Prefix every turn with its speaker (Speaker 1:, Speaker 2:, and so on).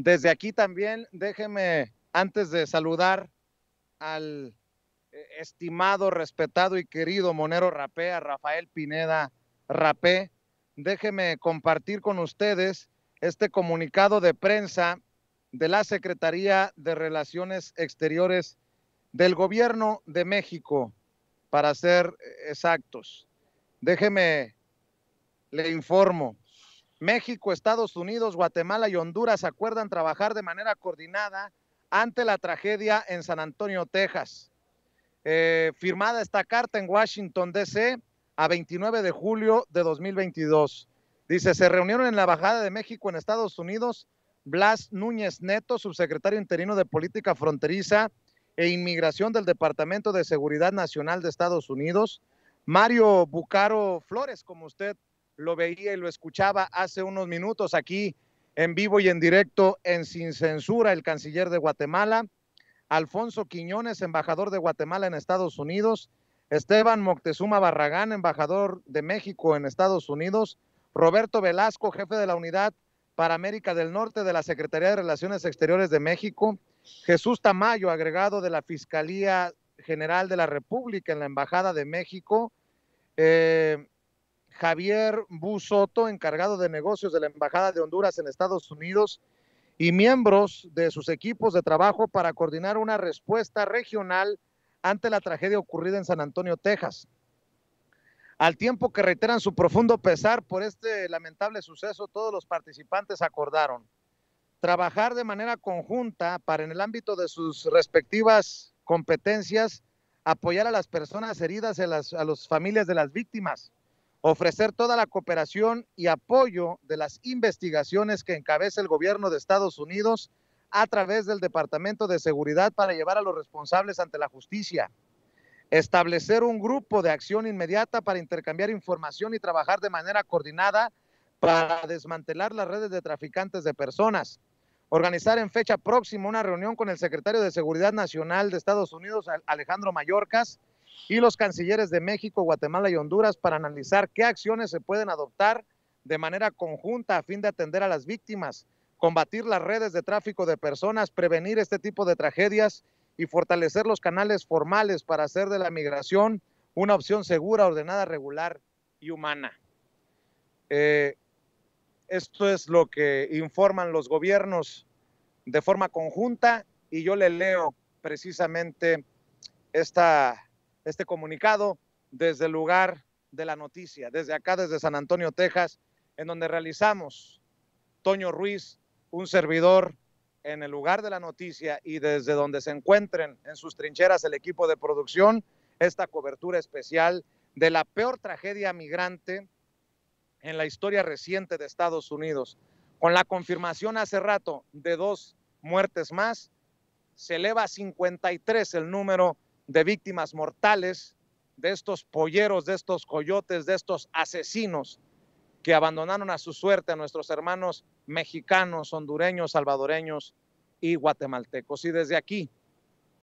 Speaker 1: Desde aquí también, déjeme, antes de saludar al eh, estimado, respetado y querido monero a Rafael Pineda Rapé, déjeme compartir con ustedes este comunicado de prensa de la Secretaría de Relaciones Exteriores del Gobierno de México, para ser eh, exactos. Déjeme, le informo, México, Estados Unidos, Guatemala y Honduras acuerdan trabajar de manera coordinada ante la tragedia en San Antonio, Texas. Eh, firmada esta carta en Washington, D.C. a 29 de julio de 2022. Dice, se reunieron en la Embajada de México en Estados Unidos Blas Núñez Neto, subsecretario interino de Política Fronteriza e Inmigración del Departamento de Seguridad Nacional de Estados Unidos, Mario Bucaro Flores, como usted lo veía y lo escuchaba hace unos minutos aquí en vivo y en directo en Sin Censura, el canciller de Guatemala, Alfonso Quiñones, embajador de Guatemala en Estados Unidos, Esteban Moctezuma Barragán, embajador de México en Estados Unidos, Roberto Velasco, jefe de la unidad para América del Norte de la Secretaría de Relaciones Exteriores de México, Jesús Tamayo, agregado de la Fiscalía General de la República en la Embajada de México, eh, Javier Busoto, encargado de negocios de la Embajada de Honduras en Estados Unidos, y miembros de sus equipos de trabajo para coordinar una respuesta regional ante la tragedia ocurrida en San Antonio, Texas. Al tiempo que reiteran su profundo pesar por este lamentable suceso, todos los participantes acordaron trabajar de manera conjunta para en el ámbito de sus respectivas competencias apoyar a las personas heridas y a las familias de las víctimas ofrecer toda la cooperación y apoyo de las investigaciones que encabeza el gobierno de Estados Unidos a través del Departamento de Seguridad para llevar a los responsables ante la justicia, establecer un grupo de acción inmediata para intercambiar información y trabajar de manera coordinada para desmantelar las redes de traficantes de personas, organizar en fecha próxima una reunión con el secretario de Seguridad Nacional de Estados Unidos, Alejandro Mayorkas, y los cancilleres de México, Guatemala y Honduras para analizar qué acciones se pueden adoptar de manera conjunta a fin de atender a las víctimas, combatir las redes de tráfico de personas, prevenir este tipo de tragedias y fortalecer los canales formales para hacer de la migración una opción segura, ordenada, regular y humana. Eh, esto es lo que informan los gobiernos de forma conjunta y yo le leo precisamente esta este comunicado desde el lugar de la noticia, desde acá, desde San Antonio, Texas, en donde realizamos Toño Ruiz, un servidor en el lugar de la noticia y desde donde se encuentren en sus trincheras el equipo de producción, esta cobertura especial de la peor tragedia migrante en la historia reciente de Estados Unidos. Con la confirmación hace rato de dos muertes más, se eleva a 53 el número de víctimas mortales de estos polleros, de estos coyotes, de estos asesinos que abandonaron a su suerte a nuestros hermanos mexicanos, hondureños, salvadoreños y guatemaltecos. Y desde aquí,